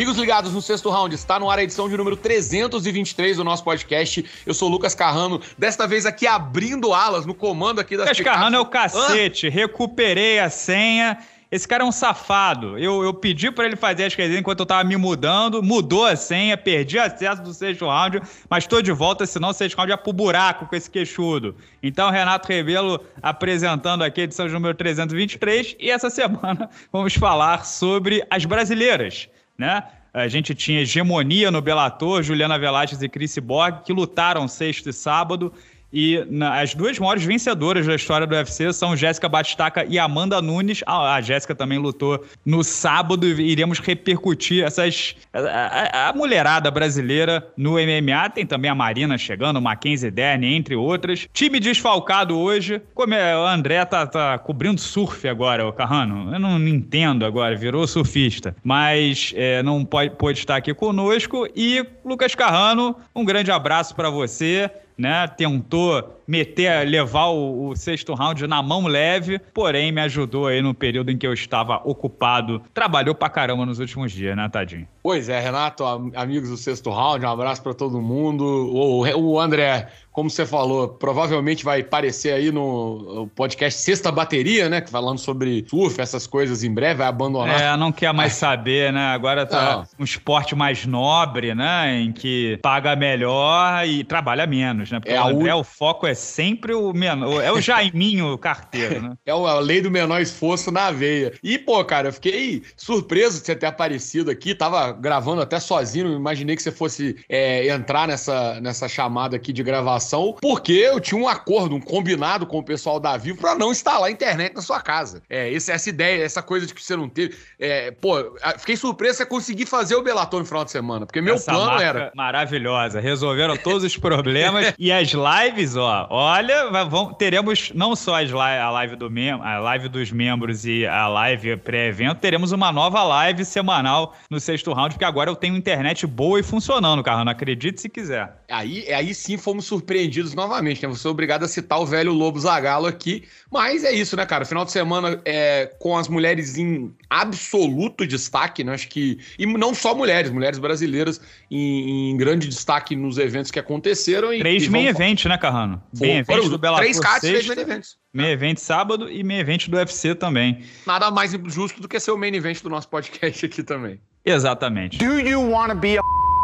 Amigos ligados no sexto round, está no ar a edição de número 323 do nosso podcast. Eu sou o Lucas Carrano, desta vez aqui abrindo alas no comando aqui da Lucas Carrano é o cacete, Hã? recuperei a senha. Esse cara é um safado. Eu, eu pedi para ele fazer as coisas enquanto eu tava me mudando, mudou a senha, perdi acesso do sexto round, mas tô de volta, senão o sexto round é pro buraco com esse queixudo. Então, Renato Rebelo apresentando aqui a edição número 323 e essa semana vamos falar sobre as brasileiras né? A gente tinha hegemonia no Bellator, Juliana Velasquez e Chris Borg, que lutaram sexto e sábado, e na, as duas maiores vencedoras da história do UFC são Jéssica Batistaca e Amanda Nunes. Ah, a, Jéssica também lutou no sábado e iremos repercutir essas. A, a, a, mulherada brasileira no MMA. Tem também a Marina chegando, Mackenzie Dern, entre outras. Time desfalcado hoje. Como é, o André tá, tá cobrindo surf agora, o Carrano. Eu não, não entendo agora, virou surfista. Mas é, não pode, pode estar aqui conosco. E Lucas Carrano, um grande abraço para você né? Tentou meter, levar o, o, sexto round na mão leve, porém me ajudou aí no período em que eu estava ocupado. Trabalhou pra caramba nos últimos dias, né, tadinho? Pois é, Renato, amigos do sexto round, um abraço para todo mundo. O, o André como você falou, provavelmente vai aparecer aí no podcast Sexta Bateria, né? Falando sobre surf, essas coisas em breve, vai abandonar. É, não quer mais saber, né? Agora tá não. um esporte mais nobre, né? Em que paga melhor e trabalha menos, né? Porque é o, André, o foco é sempre o menor. É o Jaiminho carteiro, né? É a lei do menor esforço na veia. E, pô, cara, eu fiquei surpreso de você ter aparecido aqui. Tava gravando até sozinho, imaginei que você fosse é, entrar nessa, nessa chamada aqui de gravação porque eu tinha um acordo, um combinado com o pessoal da Vivo para não instalar a internet na sua casa. É, essa ideia, essa coisa de que você não teve. É, pô, fiquei surpreso que conseguir fazer o Belaton no final de semana, porque meu essa plano era. Maravilhosa, resolveram todos os problemas. e as lives, ó, olha, vão, teremos não só as li a live do mem a live dos membros e a live pré-evento, teremos uma nova live semanal no sexto round, porque agora eu tenho internet boa e funcionando, Carrano. Acredite se quiser. Aí, aí sim fomos surpresos surpreendidos novamente, né? Você é obrigado a citar o velho Lobo Zagalo aqui. Mas é isso, né, cara? Final de semana é, com as mulheres em absoluto destaque, né? Acho que. E não só mulheres, mulheres brasileiras em, em grande destaque nos eventos que aconteceram. E, três meio eventos, né, Carrano? Meia eventos do Bela Três cartas e três meia eventos. Meia evento sábado e meio evento do UFC também. Nada mais justo do que ser o main event do nosso podcast aqui também. Exatamente. Do you want to be a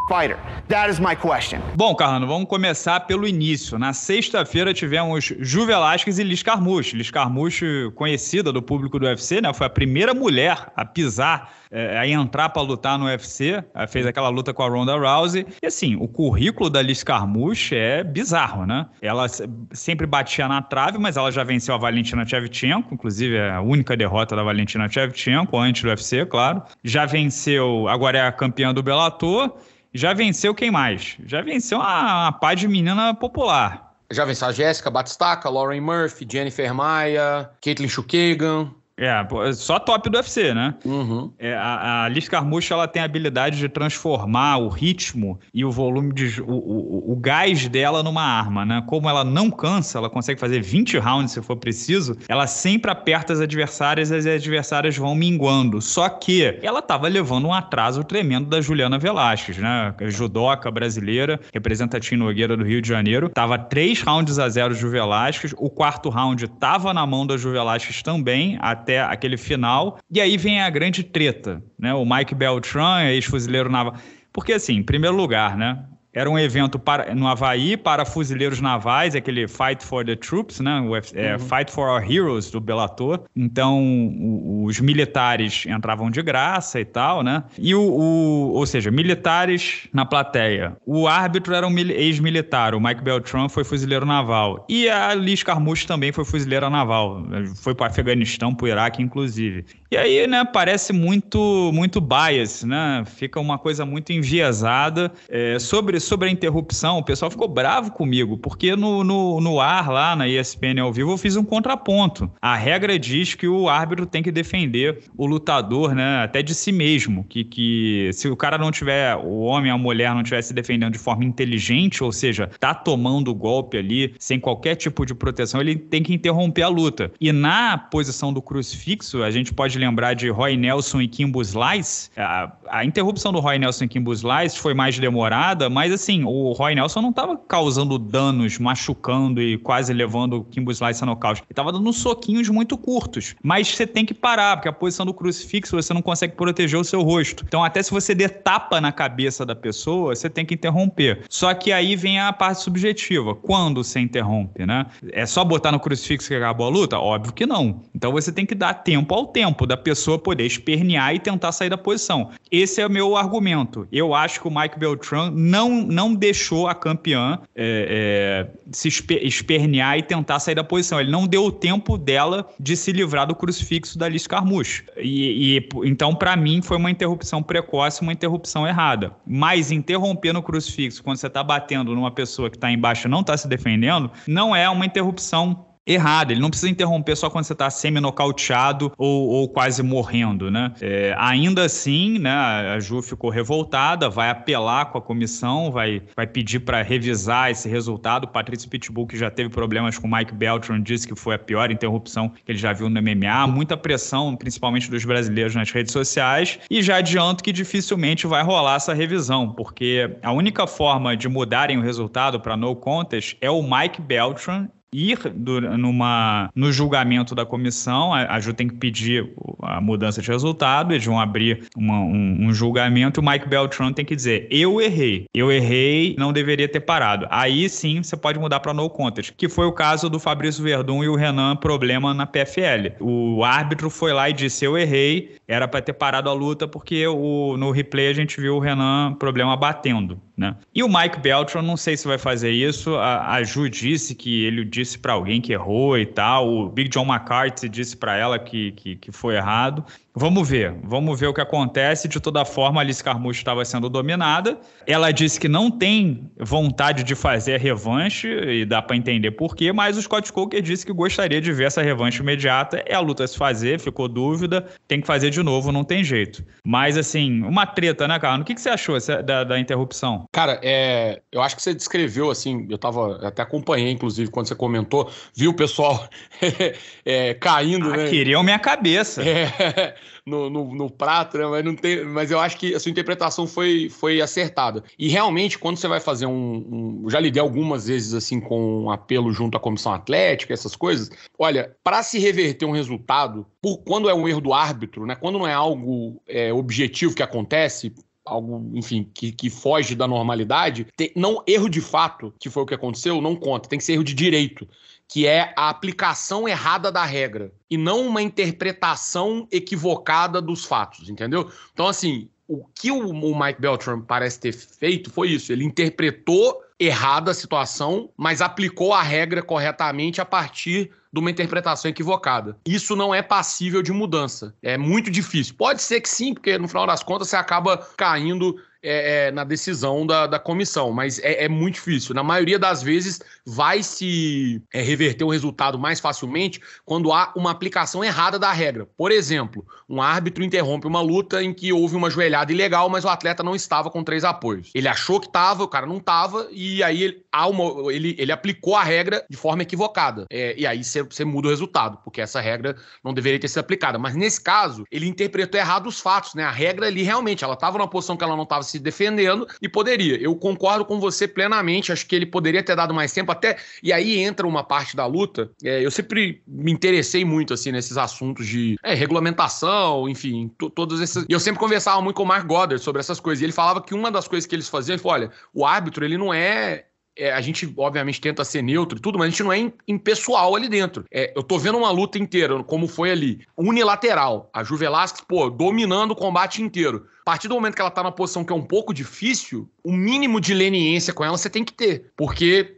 fighter? That is my question. Bom, Carrano, vamos começar pelo início. Na sexta-feira tivemos Ju Velasquez e Liz Carmouche. Liz Carmouche, conhecida do público do UFC, né? Foi a primeira mulher a pisar, é, a entrar para lutar no UFC. Ela fez aquela luta com a Ronda Rousey. E assim, o currículo da Liz Carmouche é bizarro, né? Ela sempre batia na trave, mas ela já venceu a Valentina Shevchenko, inclusive é a única derrota da Valentina Shevchenko antes do UFC, claro. Já venceu, agora é a campeã do Bellator já venceu quem mais? Já venceu uma, pá de menina popular. Já venceu a Jéssica Batistaca, Lauren Murphy, Jennifer Maia, Caitlin Shukagan. É, é, só top do UFC, né? Uhum. É, a, a Liz Carmouche, ela tem a habilidade de transformar o ritmo e o volume de. O, o, o, gás dela numa arma, né? Como ela não cansa, ela consegue fazer 20 rounds se for preciso, ela sempre aperta as adversárias e as adversárias vão minguando. Só que ela tava levando um atraso tremendo da Juliana Velasquez, né? Judoca brasileira, representativa Nogueira do Rio de Janeiro. Tava três rounds a zero do Velasquez, o quarto round tava na mão da Ju Velasquez também, até até aquele final. E aí vem a grande treta, né? O Mike Beltran, ex-fuzileiro naval. Porque, assim, em primeiro lugar, né? Era um evento para, no Havaí para fuzileiros navais, aquele Fight for the Troops, né? O, é, uhum. Fight for Our Heroes do Bellator. Então, o, os militares entravam de graça e tal, né? E o, o ou seja, militares na plateia. O árbitro era um ex-militar, o Mike Beltran foi fuzileiro naval. E a Liz Carmouche também foi fuzileira naval. Foi para o Afeganistão, para o Iraque, inclusive. E aí, né, parece muito muito bias, né? Fica uma coisa muito enviesada. É, sobre, sobre a interrupção, o pessoal ficou bravo comigo, porque no, no, no, ar lá na ESPN ao vivo eu fiz um contraponto. A regra diz que o árbitro tem que defender o lutador, né, até de si mesmo, que, que se o cara não tiver, o homem, a mulher não estiver se defendendo de forma inteligente, ou seja, tá tomando o golpe ali sem qualquer tipo de proteção, ele tem que interromper a luta. E na posição do crucifixo, a gente pode lembrar de Roy Nelson e Kimbo Slice. A, a interrupção do Roy Nelson e Kimbo Slice foi mais demorada, mas assim, o Roy Nelson não estava causando danos, machucando e quase levando o Kimbo Slice a nocaute. Ele estava dando soquinhos muito curtos. Mas você tem que parar, porque a posição do crucifixo você não consegue proteger o seu rosto. Então, até se você der tapa na cabeça da pessoa, você tem que interromper. Só que aí vem a parte subjetiva. Quando você interrompe, né? É só botar no crucifixo que acabou a luta? Óbvio que não. Então você tem que dar tempo ao tempo tempo da pessoa poder espernear e tentar sair da posição. Esse é o meu argumento. Eu acho que o Mike Beltran não, não deixou a campeã é, é, se espernear e tentar sair da posição. Ele não deu o tempo dela de se livrar do crucifixo da Alice Carmouche. E, e então, para mim, foi uma interrupção precoce, uma interrupção errada. Mas interromper no crucifixo quando você está batendo numa pessoa que está embaixo e não está se defendendo, não é uma interrupção errada. Ele não precisa interromper só quando você está semi-nocauteado ou, ou, quase morrendo, né? É, ainda assim, né, a Ju ficou revoltada, vai apelar com a comissão, vai, vai pedir para revisar esse resultado. O Patrício Pitbull, que já teve problemas com o Mike Beltran, disse que foi a pior interrupção que ele já viu no MMA. Muita pressão, principalmente dos brasileiros nas redes sociais. E já adianto que dificilmente vai rolar essa revisão, porque a única forma de mudarem o resultado para no contest é o Mike Beltran ir do, numa, no julgamento da comissão, a, a Ju tem que pedir a mudança de resultado, eles vão abrir uma, um, um, julgamento, o Mike Beltran tem que dizer, eu errei, eu errei, não deveria ter parado. Aí sim, você pode mudar para no contest, que foi o caso do Fabrício Verdun e o Renan problema na PFL. O árbitro foi lá e disse, eu errei, era para ter parado a luta, porque o, no replay a gente viu o Renan problema batendo, né? E o Mike Beltran, não sei se vai fazer isso, a, a Ju disse que ele disse disse para alguém que errou e tal, o Big John McCarthy disse para ela que, que, que foi errado. Vamos ver, vamos ver o que acontece. De toda forma, Alice Carmucho estava sendo dominada. Ela disse que não tem vontade de fazer a revanche, e dá para entender por quê, mas o Scott Coker disse que gostaria de ver essa revanche imediata. É a luta se fazer, ficou dúvida, tem que fazer de novo, não tem jeito. Mas, assim, uma treta, né, Carlos? O que, que você achou da, da interrupção? Cara, é, eu acho que você descreveu, assim, eu tava até acompanhei, inclusive, quando você comentou, viu o pessoal é, caindo, né? ah, né? Queriam minha cabeça. É no, no, no prato, né? Mas, não tem, mas eu acho que a sua interpretação foi, foi acertada. E realmente, quando você vai fazer um, um Já lidei algumas vezes assim com um apelo junto à comissão atlética, essas coisas. Olha, para se reverter um resultado, por, quando é um erro do árbitro, né? Quando não é algo é, objetivo que acontece, algo, enfim, que, que foge da normalidade, tem, não erro de fato, que foi o que aconteceu, não conta. Tem que ser erro de direito que é a aplicação errada da regra e não uma interpretação equivocada dos fatos, entendeu? Então, assim, o que o Mike Beltram parece ter feito foi isso: ele interpretou errada a situação, mas aplicou a regra corretamente a partir de uma interpretação equivocada. Isso não é passível de mudança. É muito difícil. Pode ser que sim, porque no final das contas você acaba caindo é, é, na decisão da, da comissão, mas é, é, muito difícil. Na maioria das vezes, vai se é, reverter o resultado mais facilmente quando há uma aplicação errada da regra. Por exemplo, um árbitro interrompe uma luta em que houve uma joelhada ilegal, mas o atleta não estava com três apoios. Ele achou que estava, o cara não estava, e aí ele, uma, ele, ele, aplicou a regra de forma equivocada. É, e aí você muda o resultado, porque essa regra não deveria ter sido aplicada. Mas nesse caso, ele interpretou errado os fatos, né? A regra ali realmente, ela estava numa posição que ela não estava se defendendo e poderia. Eu concordo com você plenamente, acho que ele poderia ter dado mais tempo, até. E aí entra uma parte da luta. É, eu sempre me interessei muito, assim, nesses assuntos de é, regulamentação, enfim, todos esses. E eu sempre conversava muito com o Mark Goddard sobre essas coisas. E ele falava que uma das coisas que eles faziam, ele falou, olha, o árbitro, ele não é é, a gente, obviamente, tenta ser neutro e tudo, mas a gente não é impessoal ali dentro. É, eu tô vendo uma luta inteira, como foi ali, unilateral. A Ju Velasquez, pô, dominando o combate inteiro. A partir do momento que ela tá numa posição que é um pouco difícil, o mínimo de leniência com ela você tem que ter. Porque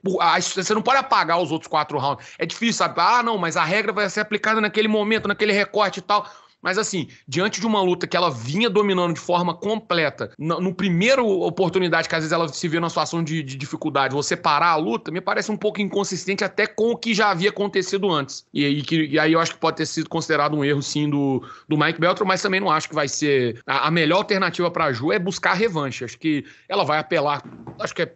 você não pode apagar os outros quatro rounds. É difícil, sabe? Ah, não, mas a regra vai ser aplicada naquele momento, naquele recorte e tal mas assim, diante de uma luta que ela vinha dominando de forma completa, no, no primeiro oportunidade que às vezes ela se vê numa situação de, de, dificuldade, você parar a luta, me parece um pouco inconsistente até com o que já havia acontecido antes. E, e, que, e aí eu acho que pode ter sido considerado um erro sim do, do Mike Beltrão, mas também não acho que vai ser a, a melhor alternativa para a Ju é buscar revanche. Acho que ela vai apelar, acho que é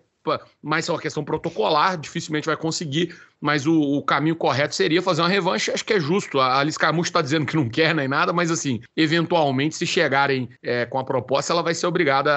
mas é uma questão protocolar, dificilmente vai conseguir, mas o, o, caminho correto seria fazer uma revanche, acho que é justo. A Alice Carmucho está dizendo que não quer nem nada, mas assim, eventualmente, se chegarem é, com a proposta, ela vai ser obrigada a,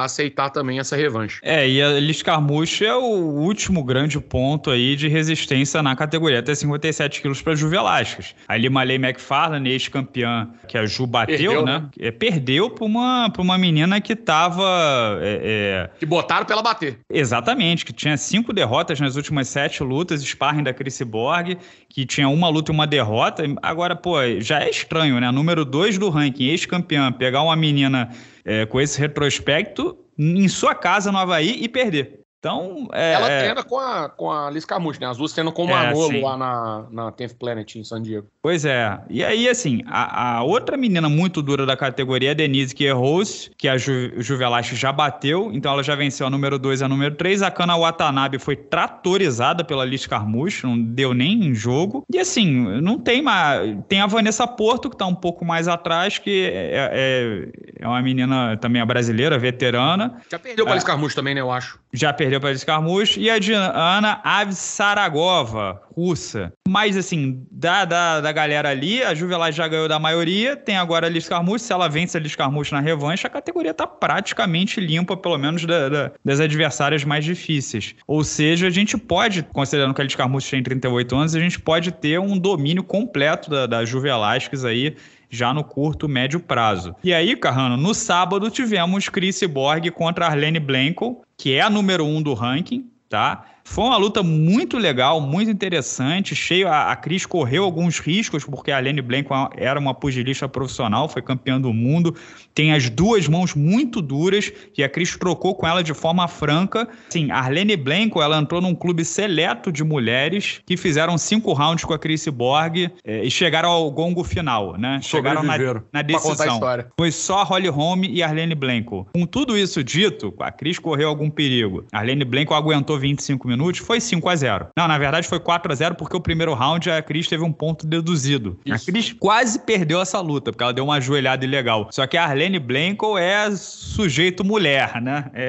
a, aceitar também essa revanche. É, e a Alice Carmucho é o último grande ponto aí de resistência na categoria, até 57 quilos para Ju Velasquez. Ali Malay McFarlane, ex-campeã que a Ju bateu, perdeu, né? né? É, perdeu para uma, uma menina que estava... É, é, que botaram para ela bater. Exatamente, que tinha cinco derrotas nas últimas sete lutas, sparring da Chris Borg, que tinha uma luta e uma derrota. Agora, pô, já é estranho, né? Número dois do ranking, ex-campeã, pegar uma menina é, com esse retrospecto em sua casa no Havaí e perder. Então, é... Ela é. treina com a, com a Liz Carmucci, né? As duas treinam com o é, Manolo é, lá na, na 10th Planet em San Diego. Pois é. E aí, assim, a, a outra menina muito dura da categoria é a Denise Kierros, que a Ju, Juvelache já bateu, então ela já venceu a número 2 e a número 3. A Kana Watanabe foi tratorizada pela Liz Carmucci, não deu nem em jogo. E assim, não tem mais... Tem a Vanessa Porto, que tá um pouco mais atrás, que é, é, é, é uma menina também, a brasileira, veterana. Já perdeu pra Liz Carmucci também, né, eu acho. Já perdeu perdeu para Alice Carmouche. E a Diana saragova russa. Mas, assim, da, da, da galera ali, a Juvelar já ganhou da maioria. Tem agora a Alice Carmouche. Se ela vence a Alice Carmouche na revanche, a categoria está praticamente limpa, pelo menos da, da, das adversárias mais difíceis. Ou seja, a gente pode, considerando que a Alice Carmouche tem 38 anos, a gente pode ter um domínio completo da, da Ju Velasquez aí já no curto, médio prazo. E aí, Carrano, no sábado tivemos Chris Borg contra Arlene Blanco, que é a número um do ranking, tá? Foi uma luta muito legal, muito interessante, cheio. A, a Cris correu alguns riscos, porque a Alene Blanco era uma pugilista profissional, foi campeã do mundo, tem as duas mãos muito duras, e a Cris trocou com ela de forma franca. Sim, a Arlene Blanco, ela entrou num clube seleto de mulheres que fizeram cinco rounds com a Cris Borg é, e chegaram ao gongo final, né? Chegaram na, na decisão. Foi só a Holly Holm e a Arlene Blanco. Com tudo isso dito, a Cris correu algum perigo. A Arlene Blanco aguentou 25 minutos minutos, foi 5 a 0 Não, na verdade foi 4 a 0 porque o primeiro round a Cris teve um ponto deduzido. Isso. A Cris quase perdeu essa luta, porque ela deu uma ajoelhada ilegal. Só que a Arlene Blanco é sujeito mulher, né? É,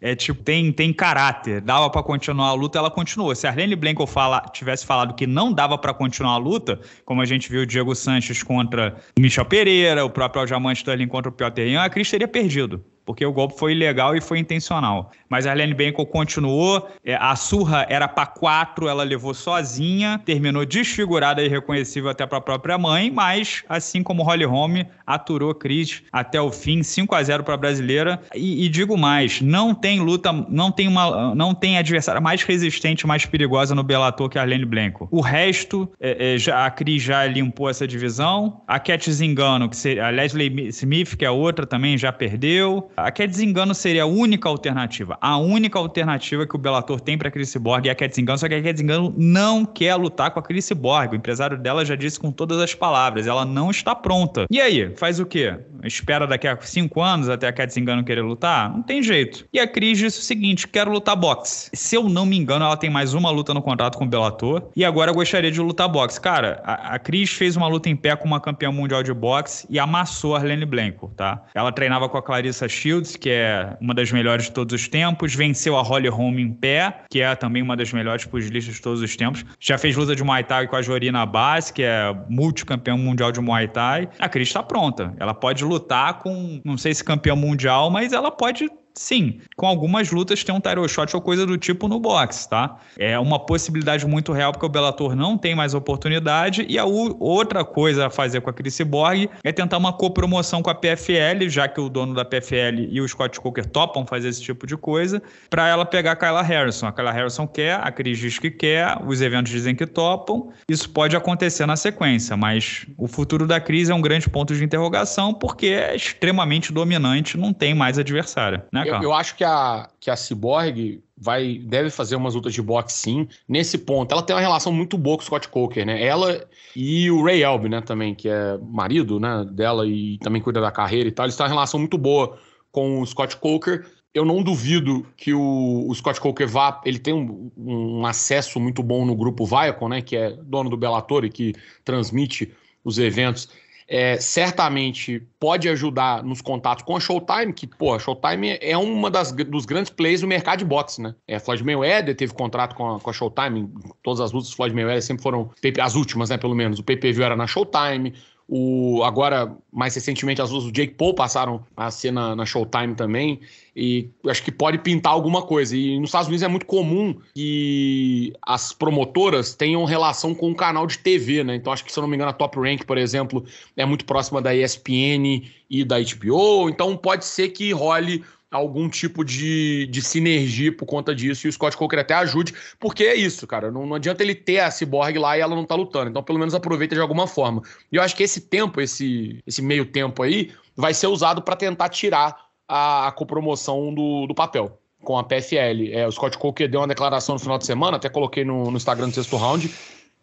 é. é tipo, tem, tem caráter. Dava para continuar a luta, ela continuou. Se a Arlene Blanco fala, tivesse falado que não dava para continuar a luta, como a gente viu o Diego Sanches contra Michel Pereira, o próprio Aljamante Sterling contra o Piotr a Cris teria perdido porque o golpe foi ilegal e foi intencional. Mas a Arlene Benko continuou, é, a surra era para quatro, ela levou sozinha, terminou desfigurada e reconhecível até para a própria mãe, mas assim como Holly Holm, aturou Cris até o fim, 5 a 0 para a brasileira. E, e, digo mais, não tem luta, não tem uma, não tem adversária mais resistente, mais perigosa no Bellator que a Arlene Benko. O resto, é, é, já, a Cris já limpou essa divisão, a Cat Zingano, que seria, a Leslie Smith, que é outra também, já perdeu a Cat seria a única alternativa. A única alternativa que o Bellator tem para Cris Borg é a Cat só que a Cat não quer lutar com a Cris Borg. O empresário dela já disse com todas as palavras, ela não está pronta. E aí, faz o quê? Espera daqui a cinco anos até a Cat querer lutar? Não tem jeito. E a Cris disse o seguinte: quero lutar boxe. Se eu não me engano, ela tem mais uma luta no contrato com o Bellator e agora gostaria de lutar boxe. Cara, a, a Cris fez uma luta em pé com uma campeã mundial de boxe e amassou a Arlene Blanco, tá? Ela treinava com a Clarissa X Shields, que é uma das melhores de todos os tempos, venceu a Holly Holm em pé, que é também uma das melhores pugilistas de todos os tempos. Já fez luta de Muay Thai com a Jorina Base, que é multicampeão mundial de Muay Thai. A Cris está pronta. Ela pode lutar com, não sei se campeão mundial, mas ela pode Sim, com algumas lutas tem um title shot ou coisa do tipo no box, tá? É uma possibilidade muito real porque o Bellator não tem mais oportunidade e a outra coisa a fazer com a Chris Borg é tentar uma copromoção com a PFL, já que o dono da PFL e o Scott Coker topam fazer esse tipo de coisa, para ela pegar a Kyla Harrison. A Kyla Harrison quer, a Chris diz que quer, os eventos dizem que topam. Isso pode acontecer na sequência, mas o futuro da Cris é um grande ponto de interrogação porque é extremamente dominante, não tem mais adversária, né? eu, eu, acho que a, que a Cyborg vai, deve fazer umas lutas de boxe sim. Nesse ponto, ela tem uma relação muito boa com o Scott Coker, né? Ela e o Ray Elb, né, também, que é marido né, dela e também cuida da carreira e tal. Eles têm uma relação muito boa com o Scott Coker. Eu não duvido que o, o Scott Coker vá. Ele tem um, um, acesso muito bom no grupo Viacom, né? Que é dono do Bellator e que transmite os eventos é, certamente pode ajudar nos contatos com a Showtime, que, pô, a Showtime é uma das dos grandes players do mercado de boxe, né? É, Floyd Mayweather teve contrato com a, com a Showtime, todas as lutas do Floyd Mayweather sempre foram, as últimas, né, pelo menos, o PPV era na Showtime, o, agora, mais recentemente, as luzes do Jake Paul passaram a ser na, na, Showtime também. E acho que pode pintar alguma coisa. E nos Estados Unidos é muito comum que as promotoras tenham relação com o canal de TV, né? Então acho que, se eu não me engano, a Top Rank, por exemplo, é muito próxima da ESPN e da HBO. Então pode ser que role algum tipo de, de sinergia por conta disso e o Scott Coker até ajude, porque é isso, cara. Não, não adianta ele ter a Cyborg lá e ela não tá lutando. Então, pelo menos aproveita de alguma forma. E eu acho que esse tempo, esse, esse meio tempo aí, vai ser usado para tentar tirar a, a copromoção do, do papel com a PFL. É, o Scott Coker deu uma declaração no final de semana, até coloquei no, no Instagram do sexto round,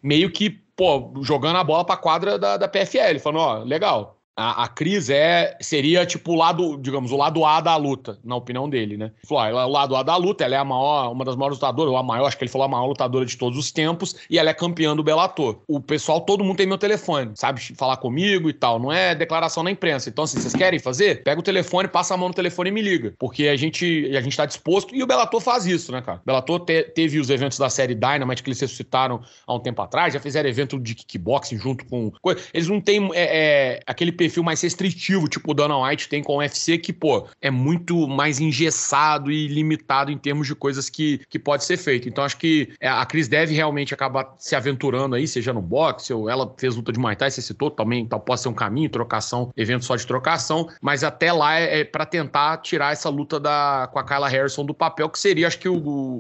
meio que, pô, jogando a bola pra quadra da, da PFL, falando, ó, legal, a, a Cris é, seria tipo o lado, digamos, o lado A da luta, na opinião dele, né? Ele falou, ah, ela é o lado A da luta, ela é a maior, uma das maiores lutadoras, ou a maior, acho que ele falou a maior lutadora de todos os tempos, e ela é campeã do Bellator. O pessoal, todo mundo tem meu telefone, sabe falar comigo e tal, não é declaração na imprensa. Então, assim, vocês querem fazer? Pega o telefone, passa a mão no telefone e me liga, porque a gente, a gente tá disposto, e o Bellator faz isso, né, cara? O Bellator te, teve os eventos da série Dynamite que eles ressuscitaram há um tempo atrás, já fizeram evento de kickboxing junto com... Eles não têm é, é, aquele perfil mais restritivo, tipo o Dana White tem com o UFC, que, pô, é muito mais engessado e limitado em termos de coisas que, que pode ser feito. Então, acho que é, a Cris deve realmente acabar se aventurando aí, seja no boxe, ou ela fez luta de Muay Thai, você citou também, tal, então pode ser um caminho, trocação, evento só de trocação, mas até lá é, é para tentar tirar essa luta da, com a Kyla Harrison do papel, que seria, acho que, o,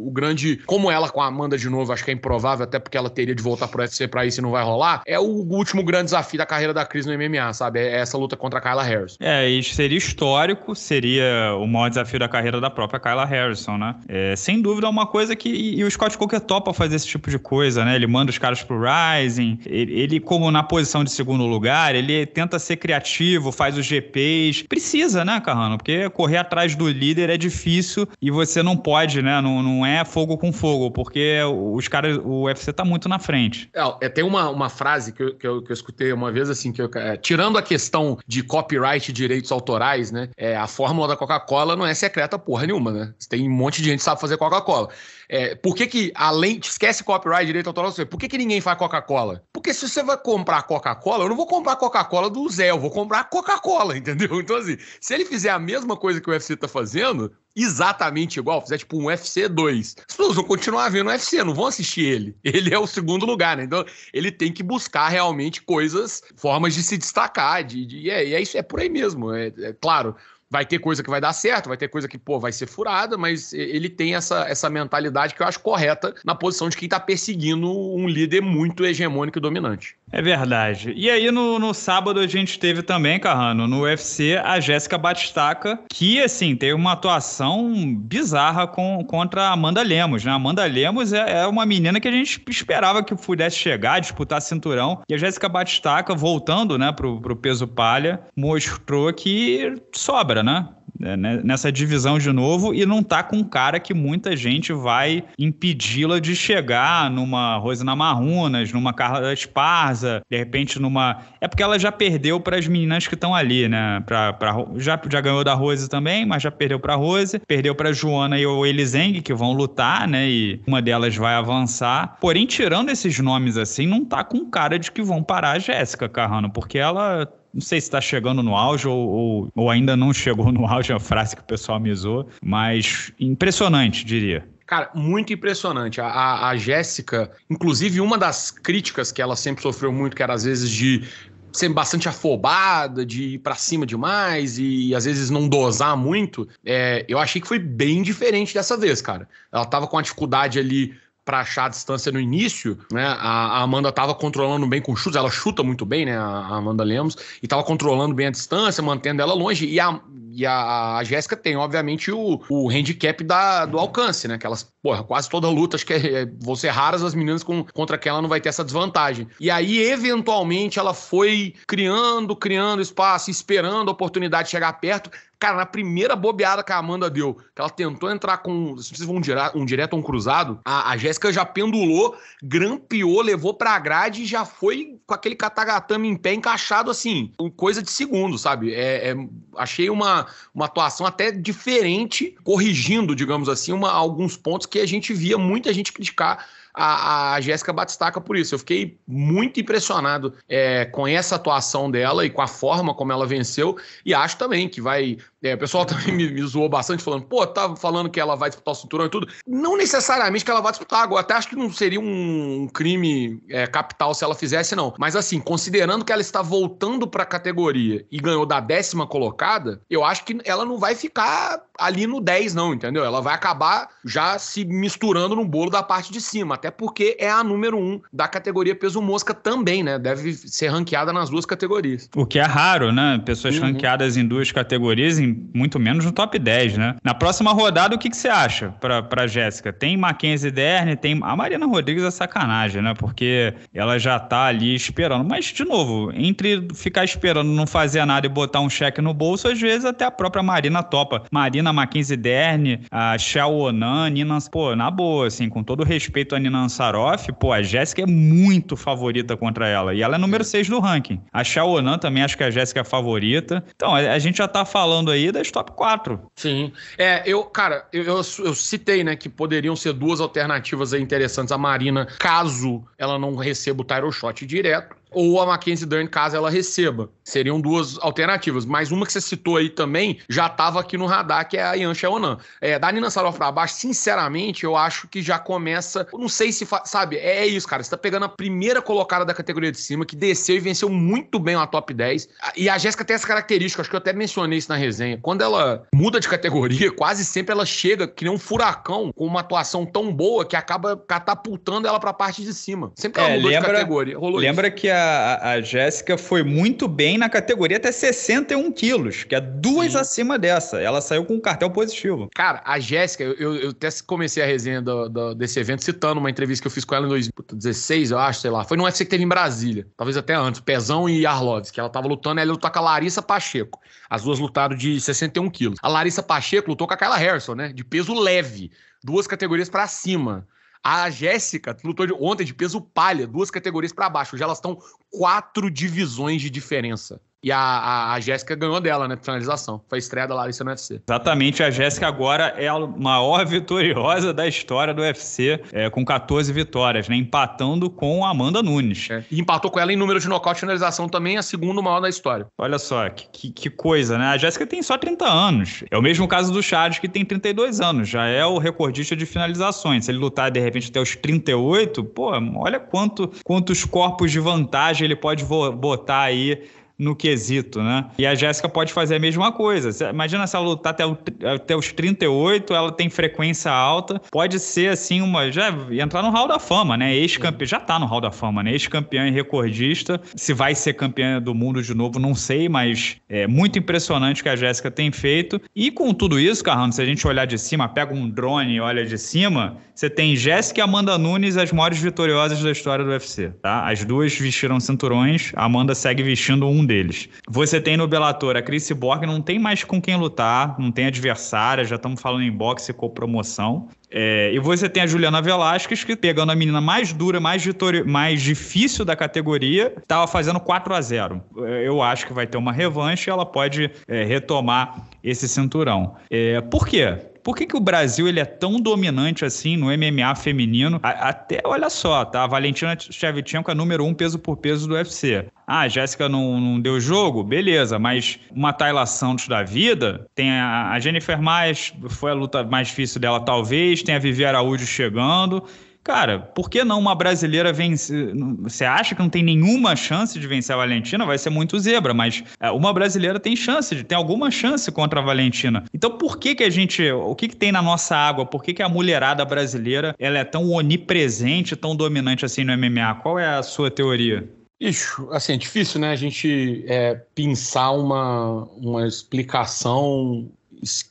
o, grande. Como ela com a Amanda de novo, acho que é improvável, até porque ela teria de voltar pro UFC pra isso e não vai rolar, é o último grande desafio da carreira da Cris no MMA, sabe? É essa luta contra a Kyla Harrison. É, isso seria histórico, seria o maior desafio da carreira da própria Kyla Harrison, né? É, sem dúvida é uma coisa que. E o Scott Coker topa fazer esse tipo de coisa, né? Ele manda os caras pro Rising, ele, ele como na posição de segundo lugar, ele tenta ser criativo, faz os GPs. Precisa, né, Carrano? Porque correr atrás do líder é difícil e você não pode, né? Não, não é fogo com fogo, porque os caras, o UFC tá muito na frente. É, é, tem uma, uma frase que eu, que eu, que eu escutei uma vez assim, que eu, é, tirando a questão questão de copyright e direitos autorais, né? É, a fórmula da Coca-Cola não é secreta porra nenhuma, né? Tem um monte de gente que sabe fazer Coca-Cola. É, por que que, além... Esquece copyright, direito autoral, por que que ninguém faz Coca-Cola? Porque se você vai comprar Coca-Cola, eu não vou comprar Coca-Cola do Zé, eu vou comprar Coca-Cola, entendeu? Então, assim, se ele fizer a mesma coisa que o UFC tá fazendo, exatamente igual, fizer tipo um UFC 2, as pessoas vão continuar vendo o UFC, não vão assistir ele. Ele é o segundo lugar, né? Então ele tem que buscar realmente coisas, formas de se destacar. De, de é, é, isso, é por aí mesmo. é, é claro, vai ter coisa que vai dar certo, vai ter coisa que, pô, vai ser furada, mas ele tem essa, essa mentalidade que eu acho correta na posição de quem está perseguindo um líder muito hegemônico e dominante. É verdade. E aí, no, no sábado, a gente teve também, Carrano, no UFC, a Jéssica Batistaca, que, assim, teve uma atuação bizarra com, contra a Amanda Lemos, né? A Amanda Lemos é, é, uma menina que a gente esperava que pudesse chegar, disputar cinturão. E a Jéssica Batistaca, voltando, né, pro, pro peso palha, mostrou que sobra, né? Né, né, nessa divisão de novo e não tá com cara que muita gente vai impedi-la de chegar numa Rosana Marrunas, numa Carla Esparza, de repente numa. É porque ela já perdeu para as meninas que estão ali, né? Pra, pra... Já, já ganhou da Rose também, mas já perdeu para Rose, perdeu para Joana e o Elizeng, que vão lutar, né? E uma delas vai avançar. Porém, tirando esses nomes assim, não tá com cara de que vão parar a Jéssica Carrano, porque ela não sei se está chegando no auge ou, ou, ou, ainda não chegou no auge, é a frase que o pessoal me mas impressionante, diria. Cara, muito impressionante. A, a, a Jéssica, inclusive, uma das críticas que ela sempre sofreu muito, que era às vezes de ser bastante afobada, de ir para cima demais e, às vezes não dosar muito, é, eu achei que foi bem diferente dessa vez, cara. Ela tava com a dificuldade ali para achar a distância no início, né? A, Amanda estava controlando bem com chutes, ela chuta muito bem, né? A Amanda Lemos, e estava controlando bem a distância, mantendo ela longe, e a, e a, a Jéssica tem, obviamente, o, o handicap da, do alcance, né? Que elas, porra, quase toda luta, acho que é, é, vão ser raras as meninas com, contra quem ela não vai ter essa desvantagem. E aí, eventualmente, ela foi criando, criando espaço, esperando a oportunidade de chegar perto, Cara, na primeira bobeada que a Amanda deu, que ela tentou entrar com, se precisa um, um direto ou um cruzado, a, a Jéssica já pendulou, grampeou, levou pra grade e já foi com aquele catagatame em pé encaixado assim, coisa de segundo, sabe? É, é, achei uma, uma, atuação até diferente, corrigindo, digamos assim, uma, alguns pontos que a gente via muita gente criticar a, a Jéssica Batistaca por isso. Eu fiquei muito impressionado é, com essa atuação dela e com a forma como ela venceu, e acho também que vai é, o pessoal também me, me, zoou bastante, falando, pô, tá falando que ela vai disputar o cinturão e tudo. Não necessariamente que ela vai disputar agora. Até acho que não seria um, um crime é, capital se ela fizesse, não. Mas assim, considerando que ela está voltando para a categoria e ganhou da décima colocada, eu acho que ela não vai ficar ali no 10, não, entendeu? Ela vai acabar já se misturando no bolo da parte de cima, até porque é a número um da categoria peso mosca também, né? Deve ser ranqueada nas duas categorias. O que é raro, né? Pessoas uhum. ranqueadas em duas categorias, em muito menos no top 10, né? Na próxima rodada, o que, que você acha para pra Jéssica? Tem Mackenzie Derne, tem. A Mariana Rodrigues é sacanagem, né? Porque ela já tá ali esperando. Mas, de novo, entre ficar esperando, não fazer nada e botar um cheque no bolso, às vezes até a própria Marina topa. Marina, Mackenzie Derne, a Xiao Onan, Nina. Pô, na boa, assim, com todo respeito a Nina Ansaroff, pô, a Jéssica é muito favorita contra ela. E ela é número 6 é. do ranking. A Xiao Onan também acho que a Jéssica é favorita. Então, a, a gente já tá falando aí aí das top 4. Sim. É, eu, cara, eu, eu, eu citei, né, que poderiam ser duas alternativas aí interessantes. A Marina, caso ela não receba o title shot direto ou a Mackenzie Dern, caso ela receba. Seriam duas alternativas, mas uma que você citou aí também já estava aqui no radar, que é a Ian Onan. É, da Nina Saroff para baixo, sinceramente, eu acho que já começa. Não sei se. Sabe, é, é isso, cara. Você está pegando a primeira colocada da categoria de cima, que desceu e venceu muito bem a top 10. E a Jéssica tem essa característica, acho que eu até mencionei isso na resenha. Quando ela muda de categoria, quase sempre ela chega que nem um furacão com uma atuação tão boa que acaba catapultando ela para a parte de cima. Sempre que ela é, lembra, de categoria. Rolou lembra isso. que a a, Jéssica foi muito bem na categoria até 61 quilos, que é duas Sim. acima dessa. Ela saiu com um cartel positivo. Cara, a Jéssica, eu, eu até comecei a resenha do, do, desse evento citando uma entrevista que eu fiz com ela em 2016, eu acho, sei lá. Foi no UFC que teve em Brasília, talvez até antes, Pezão e que Ela tava lutando, ela lutou com a Larissa Pacheco. As duas lutaram de 61 quilos. A Larissa Pacheco lutou com a Kyla Harrison, né? De peso leve, duas categorias para cima. A Jéssica lutou ontem de peso palha, duas categorias para baixo. Já elas estão quatro divisões de diferença. E a, a, a Jéssica ganhou dela, né? Finalização. Foi a estreia da Larissa no UFC. Exatamente. A Jéssica agora é a maior vitoriosa da história do UFC, é, com 14 vitórias, né? Empatando com a Amanda Nunes. É. E empatou com ela em número de nocaute e finalização também, a segunda maior da história. Olha só, que, que, que coisa, né? A Jéssica tem só 30 anos. É o mesmo caso do Charles, que tem 32 anos. Já é o recordista de finalizações. Se ele lutar, de repente, até os 38, pô, olha quanto, quantos corpos de vantagem ele pode botar aí no quesito, né? E a Jéssica pode fazer a mesma coisa. Imagina se ela lutar até, o, até os 38, ela tem frequência alta, pode ser assim uma. Já entrar no Hall da Fama, né? Ex-campeã, já tá no Hall da Fama, né? Ex-campeã e recordista. Se vai ser campeã do mundo de novo, não sei, mas é muito impressionante o que a Jéssica tem feito. E com tudo isso, Carrano, se a gente olhar de cima, pega um drone e olha de cima, você tem Jéssica e Amanda Nunes, as maiores vitoriosas da história do UFC, tá? As duas vestiram cinturões, a Amanda segue vestindo um deles deles. Você tem no Bellator a Chris Borg, não tem mais com quem lutar, não tem adversária, já estamos falando em boxe com promoção. É, e você tem a Juliana Velasquez, que pegando a menina mais dura, mais, vitori mais difícil da categoria, estava fazendo 4 a 0 é, Eu acho que vai ter uma revanche e ela pode é, retomar esse cinturão. É, por quê? Por que, que o Brasil ele é tão dominante assim no MMA feminino? A, até, olha só, tá? A Valentina Shevchenko é número um peso por peso do UFC. Ah, Jéssica não, não, deu jogo? Beleza, mas uma Tayla Santos da vida, tem a, a Jennifer mais, foi a luta mais difícil dela talvez, tem a Vivi Araújo chegando, Cara, por que não uma brasileira vencer? Você acha que não tem nenhuma chance de vencer a Valentina? Vai ser muito zebra, mas é, uma brasileira tem chance, tem alguma chance contra a Valentina. Então por que que a gente, o que que tem na nossa água? Por que que a mulherada brasileira, ela é tão onipresente, tão dominante assim no MMA? Qual é a sua teoria? Ixi, assim, é difícil, né? A gente é, pensar uma, uma explicação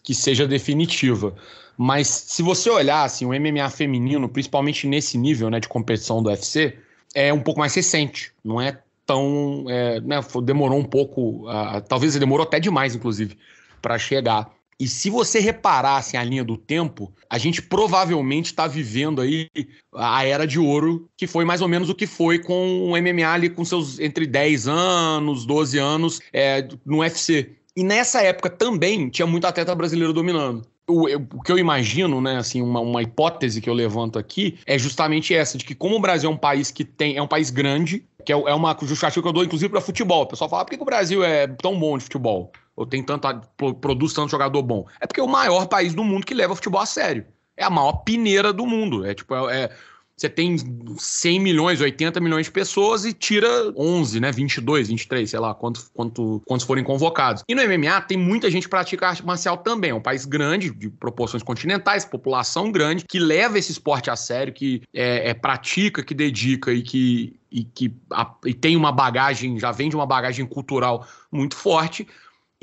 que seja definitiva. Mas se você olhar assim, o MMA feminino, principalmente nesse nível né, de competição do UFC, é um pouco mais recente, não é tão. É, né, demorou um pouco, uh, talvez demorou até demais, inclusive, para chegar. E se você reparar assim, a linha do tempo, a gente provavelmente está vivendo aí a era de ouro, que foi mais ou menos o que foi com o MMA ali com seus entre 10 anos, 12 anos é, no UFC. E nessa época também tinha muito atleta brasileiro dominando o, o, que eu imagino, né, assim, uma, uma hipótese que eu levanto aqui é justamente essa, de que como o Brasil é um país que tem, é um país grande, que é, é uma justificativa que eu dou, inclusive, para futebol. O pessoal fala, ah, por que, que o Brasil é tão bom de futebol? Ou tem tanta, produz tanto jogador bom? É porque é o maior país do mundo que leva futebol a sério. É a maior peneira do mundo. É tipo, é, é você tem 100 milhões, 80 milhões de pessoas e tira 11, né, 22, 23, sei lá, quanto, quanto, quantos forem convocados. E no MMA tem muita gente que pratica arte marcial também, é um país grande, de proporções continentais, população grande, que leva esse esporte a sério, que é, é pratica, que dedica e que, e que a, e tem uma bagagem, já vem de uma bagagem cultural muito forte,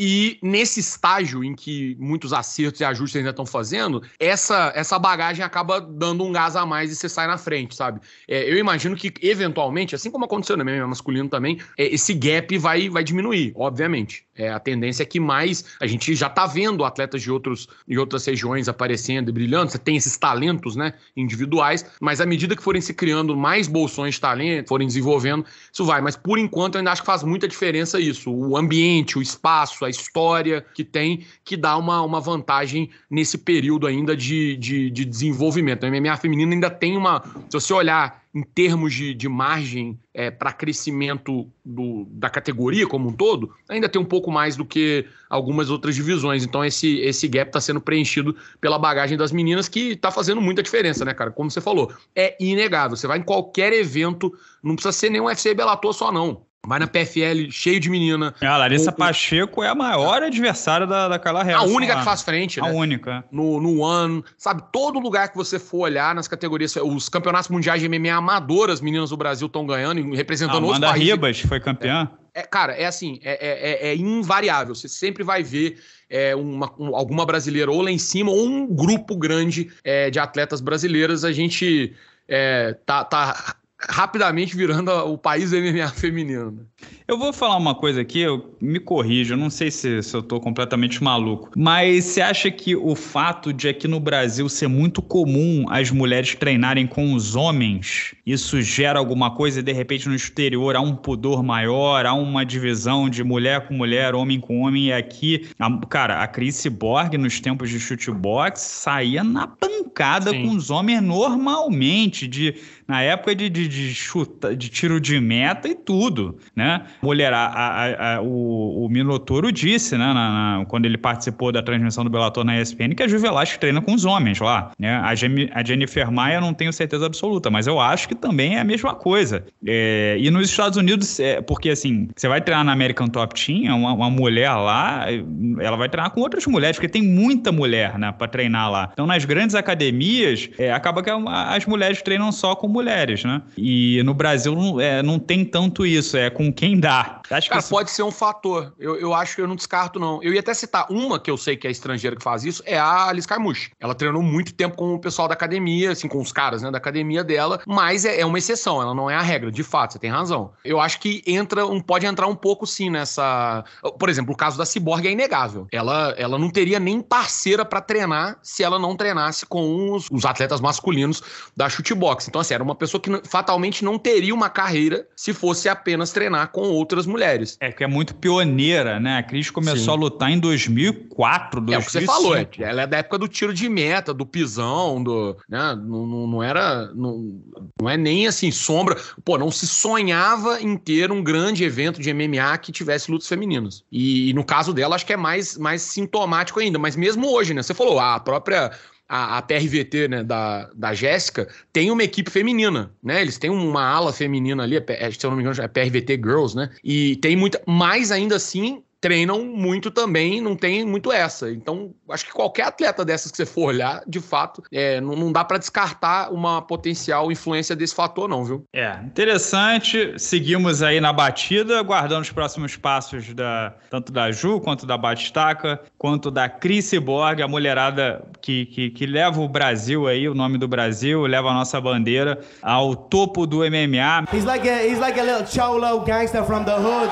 e nesse estágio em que muitos acertos e ajustes ainda estão fazendo, essa, essa bagagem acaba dando um gás a mais e você sai na frente, sabe? É, eu imagino que, eventualmente, assim como aconteceu na minha masculino também, é, esse gap vai, vai diminuir, obviamente. É, a tendência é que mais a gente já está vendo atletas de, outros, de outras regiões aparecendo e brilhando. Você tem esses talentos né, individuais, mas à medida que forem se criando mais bolsões de talento, forem desenvolvendo, isso vai. Mas por enquanto eu ainda acho que faz muita diferença isso. O ambiente, o espaço, a história que tem, que dá uma, uma vantagem nesse período ainda de, de, de desenvolvimento. A MMA feminina ainda tem uma. Se você olhar em termos de, de margem é, para crescimento do, da categoria como um todo, ainda tem um pouco mais do que algumas outras divisões. Então esse, esse gap está sendo preenchido pela bagagem das meninas, que está fazendo muita diferença, né, cara? Como você falou, é inegável. Você vai em qualquer evento, não precisa ser nenhum UFC Bellator só, não. Vai na PFL cheio de menina. A ah, Larissa o, Pacheco é a maior é. adversária da, da Carla Harris. A assim, única lá. que faz frente, né? A única. No, no One, sabe? Todo lugar que você for olhar nas categorias, os campeonatos mundiais de MMA amadoras, as meninas do Brasil estão ganhando e representando o outros países. Amanda Ribas foi campeã. É, é, cara, é assim, é, é, é, é invariável. Você sempre vai ver é, uma, um, alguma brasileira ou lá em cima ou um grupo grande é, de atletas brasileiras. A gente é, tá, tá rapidamente virando o país MMA feminino. Né? Eu vou falar uma coisa aqui, eu me corrijo, eu não sei se, se eu estou completamente maluco, mas você acha que o fato de aqui no Brasil ser muito comum as mulheres treinarem com os homens, isso gera alguma coisa e de repente no exterior há um pudor maior, há uma divisão de mulher com mulher, homem com homem, e aqui, a, cara, a Chris Borg nos tempos de chute box saía na pancada Sim. com os homens normalmente, de na época de, de, de, chuta, de tiro de meta e tudo, né? Mulher, a, a, a, o, o Minotouro disse, né, na, na, quando ele participou da transmissão do Bellator na ESPN, que a Juvelasco treina com os homens lá, né? A, a Jennifer Maia eu não tenho certeza absoluta, mas eu acho que também é a mesma coisa. É, e nos Estados Unidos, é, porque assim, você vai treinar na American Top Team, é uma, uma mulher lá, é, ela vai treinar com outras mulheres, porque tem muita mulher, né, pra treinar lá. Então, nas grandes academias, é, acaba que é as mulheres treinam só com mulheres mulheres, né? E no Brasil é, não tem tanto isso, é com quem dá. Acho Cara, que... pode ser um fator. Eu, eu acho que eu não descarto, não. Eu ia até citar uma que eu sei que é estrangeira que faz isso, é a Alice Carmouche. Ela treinou muito tempo com o pessoal da academia, assim, com os caras, né, da academia dela, mas é, é uma exceção, ela não é a regra, de fato, você tem razão. Eu acho que entra, um, pode entrar um pouco, sim, nessa... Por exemplo, o caso da Cyborg é inegável. Ela, ela não teria nem parceira para treinar se ela não treinasse com os, os atletas masculinos da chutebox. Então, assim, era uma uma pessoa que fatalmente não teria uma carreira se fosse apenas treinar com outras mulheres. É, que é muito pioneira, né? A Cris começou Sim. a lutar em 2004, 2005. É o que você falou, ela é da época do tiro de meta, do pisão, do, né? não, não, não era, não, não é nem assim, sombra. Pô, não se sonhava em ter um grande evento de MMA que tivesse lutas femininas. E, e no caso dela, acho que é mais, mais sintomático ainda, mas mesmo hoje, né? Você falou, a própria a, a, PRVT, né, da, da Jéssica, tem uma equipe feminina, né? Eles têm uma ala feminina ali, é é, se eu não me engano, é PRVT Girls, né? E tem muita. Mas ainda assim, treinam muito também, não tem muito essa. Então, acho que qualquer atleta dessas que você for olhar, de fato, é, não, não, dá para descartar uma potencial influência desse fator, não, viu? É, interessante. Seguimos aí na batida, aguardando os próximos passos da tanto da Ju, quanto da Batistaca, quanto da Cris Borg, a mulherada que, que, que leva o Brasil aí, o nome do Brasil, leva a nossa bandeira ao topo do MMA. He's like a, he's like a little cholo gangster from the hood,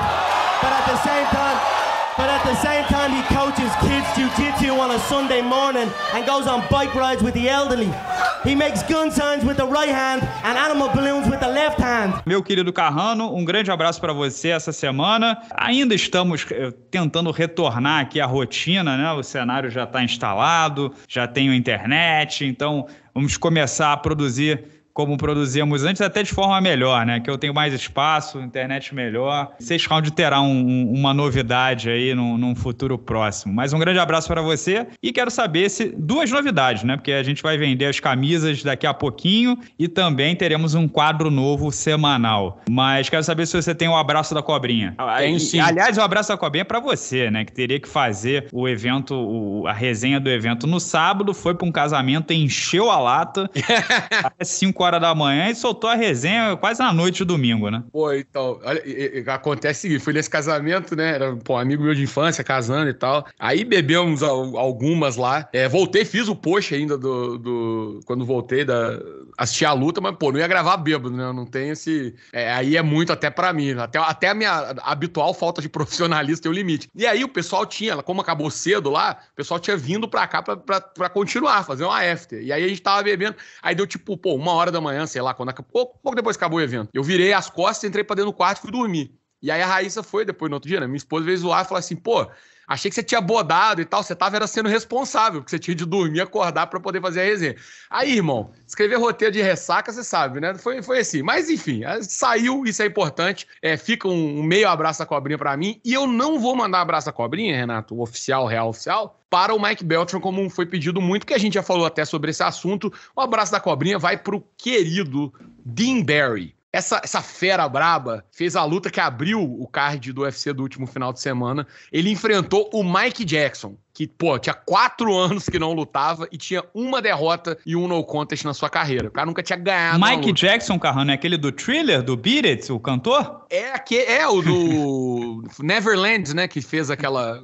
but at the same time... But at the same time, he coaches kids jiu-jitsu on a Sunday morning and goes on bike rides with the elderly. He makes gun signs with the right hand and animal balloons with the left hand. Meu querido Carrano, um grande abraço para você essa semana. Ainda estamos eh, tentando retornar aqui à rotina, né? O cenário já está instalado, já tem a internet, então vamos começar a produzir como produzíamos antes, até de forma melhor, né? Que eu tenho mais espaço, internet melhor. Seis Round terá um, uma novidade aí num, num, futuro próximo. Mas um grande abraço para você e quero saber se duas novidades, né? Porque a gente vai vender as camisas daqui a pouquinho e também teremos um quadro novo semanal. Mas quero saber se você tem o um abraço da cobrinha. Ah, tem sim. Aliás, o um abraço da cobrinha é para você, né? Que teria que fazer o evento, o, a resenha do evento no sábado, foi para um casamento, encheu a lata. às 5 horas horas da manhã e soltou a resenha quase na noite do domingo, né? Pô, então, olha, acontece seguinte, Fui nesse casamento, né? Era pô, amigo meu de infância casando e tal. Aí bebemos algumas lá. É, voltei, fiz o post ainda do, do. quando voltei da. Assisti a luta, mas, pô, não ia gravar bêbado, né? Eu não tenho esse. É, aí é muito até para mim. Até, até a minha habitual falta de profissionalismo tem um limite. E aí o pessoal tinha, como acabou cedo lá, o pessoal tinha vindo pra cá pra, pra, pra continuar, fazer uma after. E aí a gente tava bebendo. Aí deu tipo, pô, uma hora da manhã, sei lá, quando pouco, pouco depois acabou o evento. Eu virei as costas, entrei pra dentro do quarto e fui dormir. E aí a Raíssa foi depois, no outro dia, né? Minha esposa veio zoar e falar assim, pô, achei que você tinha bodado e tal, você tava era sendo responsável, porque você tinha de dormir, acordar para poder fazer a resenha. Aí, irmão, escrever roteiro de ressaca, você sabe, né? Foi, foi assim. Mas, enfim, eh, saiu, isso é importante. É, fica um, um meio abraço a cobrinha para mim. E eu não vou mandar abraço a cobrinha, Renato, o oficial, real oficial, para o Mike Beltran, como foi pedido muito, que a gente já falou até sobre esse assunto. O abraço da cobrinha vai pro querido Dean Barry essa, essa fera braba fez a luta que abriu o card do UFC do último final de semana. Ele enfrentou o Mike Jackson, que, pô, tinha quatro anos que não lutava e tinha uma derrota e um no contest na sua carreira. O cara nunca tinha ganhado. Mike Jackson, Carrano, é aquele do thriller, do Beat It, o cantor? É, que, é o do Neverland, né, que fez aquela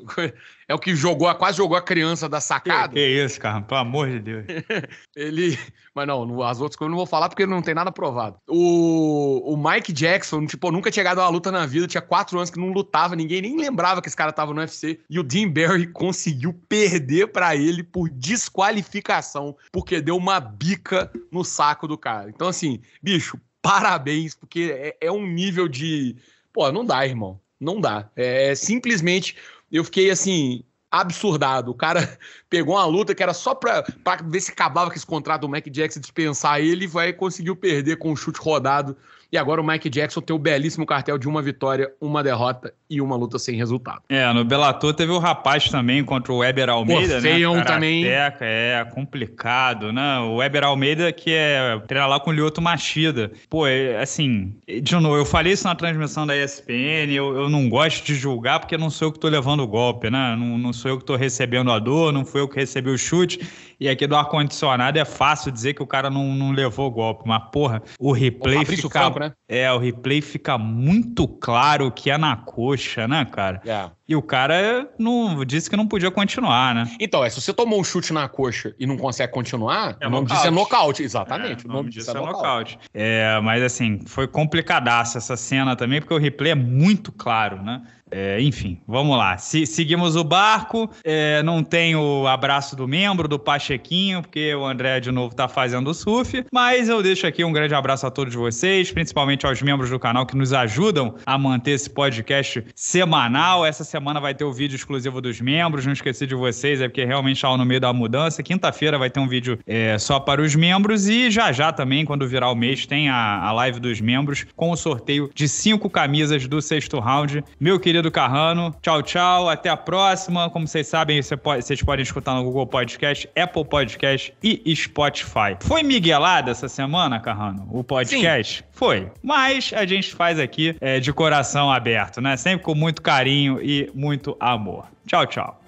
é o que jogou, quase jogou a criança da sacada. Que, que é isso, cara, pelo amor de Deus. ele. Mas não, as outras coisas eu não vou falar porque não tem nada provado. O, o Mike Jackson, tipo, nunca tinha ganhado uma luta na vida, tinha quatro anos que não lutava, ninguém nem lembrava que esse cara tava no UFC. E o Dean Barry conseguiu perder para ele por desqualificação, porque deu uma bica no saco do cara. Então, assim, bicho, parabéns, porque é, é um nível de. Pô, não dá, irmão. Não dá. É, é simplesmente eu fiquei assim, absurdado. O cara pegou uma luta que era só pra, pra ver se acabava com esse contrato do Mac Jackson, dispensar ele, vai conseguiu perder com um chute rodado e agora o Mike Jackson tem o belíssimo cartel de uma vitória, uma derrota e uma luta sem resultado. É, no Bellator teve o rapaz também contra o Weber Almeida, Pô, feião Feion também. É, complicado, né? O Weber Almeida que é treinar lá com o Lioto Machida. Pô, é, assim, de novo, eu falei isso na transmissão da ESPN, eu, eu não gosto de julgar porque não sou eu que tô levando o golpe, né? Não, não sou eu que tô recebendo a dor, não fui eu que recebi o chute. E aqui do ar-condicionado é fácil dizer que o cara não, não levou o golpe, mas porra, o replay o fica. Franco, né? É, o replay fica muito claro que é na coxa, né, cara? É. E o cara não disse que não podia continuar, né? Então, é, se você tomou um chute na coxa e não consegue continuar, é o nome disso é nocaute. Exatamente. É, o nome, nome disso é, é nocaute. É, mas assim, foi complicadaça essa cena também, porque o replay é muito claro, né? É, enfim, vamos lá. Se, seguimos o barco. É, não tem o abraço do membro, do Pachequinho, porque o André de novo tá fazendo o surf. Mas eu deixo aqui um grande abraço a todos vocês, principalmente aos membros do canal que nos ajudam a manter esse podcast semanal. Essa semana vai ter o vídeo exclusivo dos membros. Não esqueci de vocês, é porque realmente estava tá no meio da mudança. Quinta-feira vai ter um vídeo é, só para os membros. E já já também, quando virar o mês, tem a, a live dos membros com o sorteio de cinco camisas do sexto round. Meu querido do Carrano. Tchau, tchau. Até a próxima. Como vocês sabem, vocês podem escutar no Google Podcast, Apple Podcast e Spotify. Foi miguelada essa semana, Carrano? O podcast? Sim. Foi. Mas a gente faz aqui é, de coração aberto, né? Sempre com muito carinho e muito amor. Tchau, tchau.